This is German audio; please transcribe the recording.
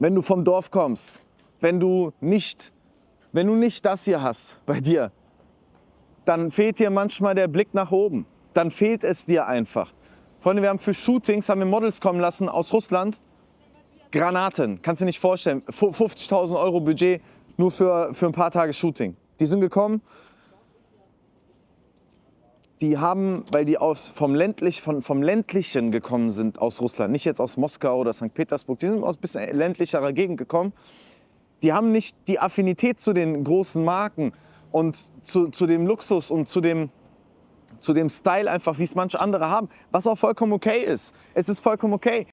wenn du vom Dorf kommst, wenn du nicht, wenn du nicht das hier hast bei dir, dann fehlt dir manchmal der Blick nach oben. Dann fehlt es dir einfach. Freunde, wir haben für Shootings haben wir Models kommen lassen aus Russland. Granaten, kannst du dir nicht vorstellen. 50.000 Euro Budget nur für, für ein paar Tage Shooting. Die sind gekommen, die haben, weil die aus, vom, ländlich, von, vom ländlichen gekommen sind aus Russland, nicht jetzt aus Moskau oder St. Petersburg, die sind aus ein bisschen ländlicherer Gegend gekommen, die haben nicht die Affinität zu den großen Marken und zu, zu dem Luxus und zu dem, zu dem Style einfach, wie es manche andere haben, was auch vollkommen okay ist. Es ist vollkommen okay.